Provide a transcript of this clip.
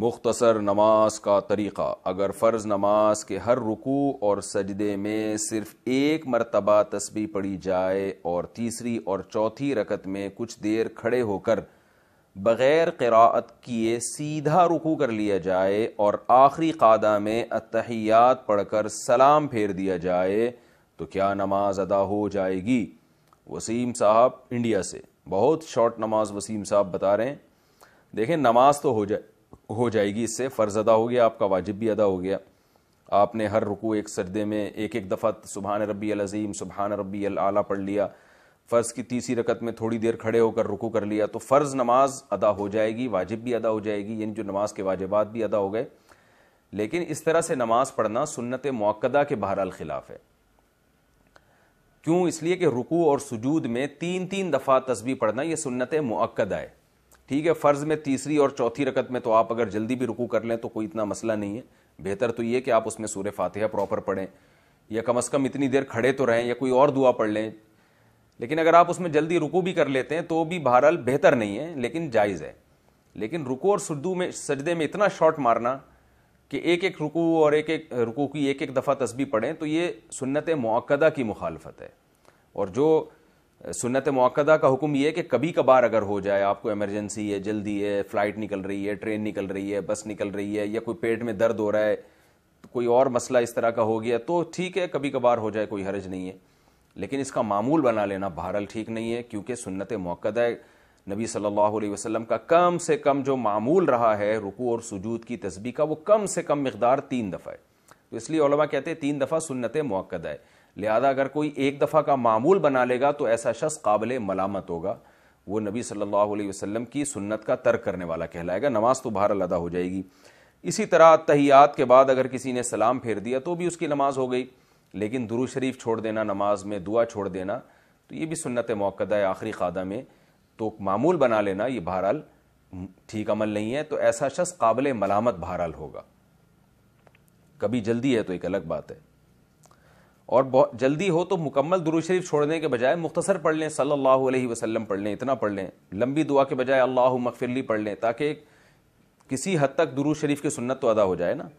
मुख्तसर नमाज का तरीक़ा अगर फ़र्ज़ नमाज के हर रुकू और सजदे में सिर्फ एक मरतबा तस्बी पढ़ी जाए और तीसरी और चौथी रकत में कुछ देर खड़े होकर बग़ैर क़राअत किए सीधा रुकू कर लिया जाए और आखिरी कादा में अतहियात पढ़कर सलाम फेर दिया जाए तो क्या नमाज अदा हो जाएगी वसीम साहब इंडिया से बहुत शॉर्ट नमाज वसीम साहब बता रहे हैं देखें नमाज तो हो जाए हो जाएगी इससे फ़र्ज़ अदा हो गया आपका वाजिब भी अदा हो गया आपने हर रुकू एक सरदे में एक एक दफ़ा सुबहान रबी अलज़ीम सुबहान रबी आला पढ़ लिया फ़र्ज़ की तीसरी रकत में थोड़ी देर खड़े होकर रुकू कर लिया तो फ़र्ज़ नमाज अदा हो जाएगी वाजिब भी अदा हो जाएगी यानी जो नमाज के वाजिबात भी अदा हो गए लेकिन इस तरह से नमाज पढ़ना सुन्नत मौक़दा के बहरहाल ख़िलाफ़ है क्यों इसलिए कि रुकू और सुजूद में तीन तीन दफ़ा तस्बी पढ़ना यह सुन्नत मौक़दा है ठीक है फ़र्ज़ में तीसरी और चौथी रकत में तो आप अगर जल्दी भी रुकू कर लें तो कोई इतना मसला नहीं है बेहतर तो ये कि आप उसमें सूर्य फातिहा प्रॉपर पढ़ें या कम अज़ कम इतनी देर खड़े तो रहें या कोई और दुआ पढ़ लें लेकिन अगर आप उसमें जल्दी रुकू भी कर लेते हैं तो भी बहरहाल बेहतर नहीं है लेकिन जायज़ है लेकिन रुकू और सुरदू में सजदे में इतना शॉट मारना कि एक एक रुकू और एक एक रुकू की एक एक दफ़ा तस्बी पढ़ें तो ये सुन्नत मौक़दा की मुखालफत है और जो सुनत मौकदा का हुक्म यह कि कभी कभार अगर हो जाए आपको एमरजेंसी है जल्दी है फ्लाइट निकल रही है ट्रेन निकल रही है बस निकल रही है या कोई पेट में दर्द हो रहा है तो कोई और मसला इस तरह का हो गया तो ठीक है कभी कभार हो जाए कोई हरज नहीं है लेकिन इसका मामूल बना लेना बहरल ठीक नहीं है क्योंकि सुन्नत मौकदा नबी सल्लल्लाहु अलैहि वसल्लम का कम से कम जो मामूल रहा है रुकू और सुजूद की तस्बी का वो कम से कम मकदार तीन दफ़ा है तो इसलिए कहते हैं तीन दफ़ा सुन्नत मौकदा है लिहाजा अगर कोई एक दफ़ा का मामूल बना लेगा तो ऐसा शख्स काबिल मलामत होगा वो नबी सल्लल्लाहु अलैहि वसल्लम की सुन्नत का तर्क करने वाला कहलाएगा नमाज तो बहर अदा हो जाएगी इसी तरह तहियात के बाद अगर किसी ने सलाम फेर दिया तो भी उसकी नमाज हो गई लेकिन दुरू शरीफ छोड़ देना नमाज में दुआ छोड़ देना तो ये भी सुन्नत मौकदा है आखिरी खादा में तो मामूल बना लेना ये बहरहाल ठीक अमल नहीं है तो ऐसा शख्स काबिल मलामत बहरहाल होगा कभी जल्दी है तो एक अलग बात है और जल्दी हो तो मुकम्मल दुरू शरीफ छोड़ने के बजाय मुख्तसर पढ़ लें सल्लल्लाहु अलैहि वसल्लम पढ़ लें इतना पढ़ लें लंबी दुआ के बजाय अल्लाह मगफिरली पढ़ लें ताकि किसी हद तक दुरू शरीफ की सुन्नत तो अदा हो जाए ना